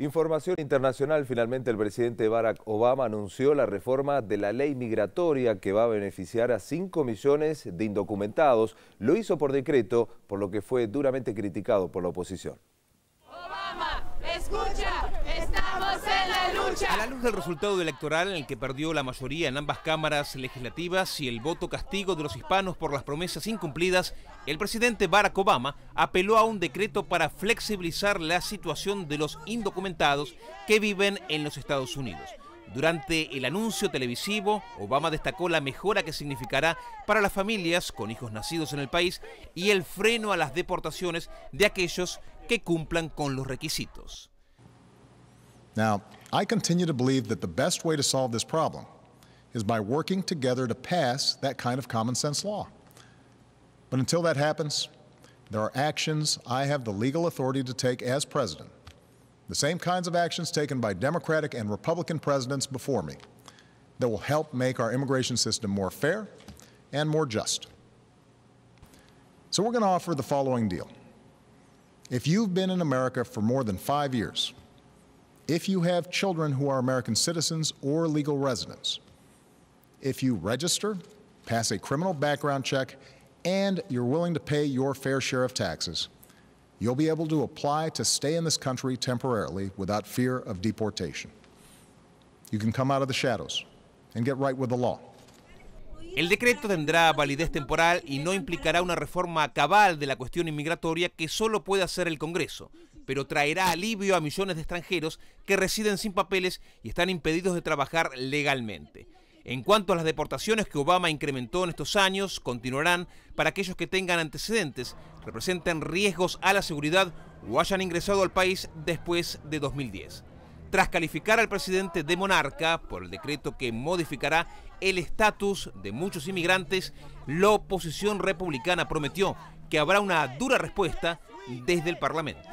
Información internacional, finalmente el presidente Barack Obama anunció la reforma de la ley migratoria que va a beneficiar a 5 millones de indocumentados. Lo hizo por decreto, por lo que fue duramente criticado por la oposición. Obama, escucha. Pues, a la luz del resultado electoral en el que perdió la mayoría en ambas cámaras legislativas y el voto castigo de los hispanos por las promesas incumplidas, el presidente Barack Obama apeló a un decreto para flexibilizar la situación de los indocumentados que viven en los Estados Unidos. Durante el anuncio televisivo, Obama destacó la mejora que significará para las familias con hijos nacidos en el país y el freno a las deportaciones de aquellos que cumplan con los requisitos. Now, I continue to believe that the best way to solve this problem is by working together to pass that kind of common sense law. But until that happens, there are actions I have the legal authority to take as president, the same kinds of actions taken by Democratic and Republican presidents before me, that will help make our immigration system more fair and more just. So we're going to offer the following deal. If you've been in America for more than five years, if you have children who are American citizens or legal residents, if you register, pass a criminal background check, and you're willing to pay your fair share of taxes, you'll be able to apply to stay in this country temporarily without fear of deportation. You can come out of the shadows and get right with the law. El decreto tendrá validez temporal y no implicará una reforma cabal de la cuestión inmigratoria que solo puede hacer el Congreso. pero traerá alivio a millones de extranjeros que residen sin papeles y están impedidos de trabajar legalmente. En cuanto a las deportaciones que Obama incrementó en estos años, continuarán para aquellos que tengan antecedentes, representen riesgos a la seguridad o hayan ingresado al país después de 2010. Tras calificar al presidente de monarca por el decreto que modificará el estatus de muchos inmigrantes, la oposición republicana prometió que habrá una dura respuesta desde el Parlamento.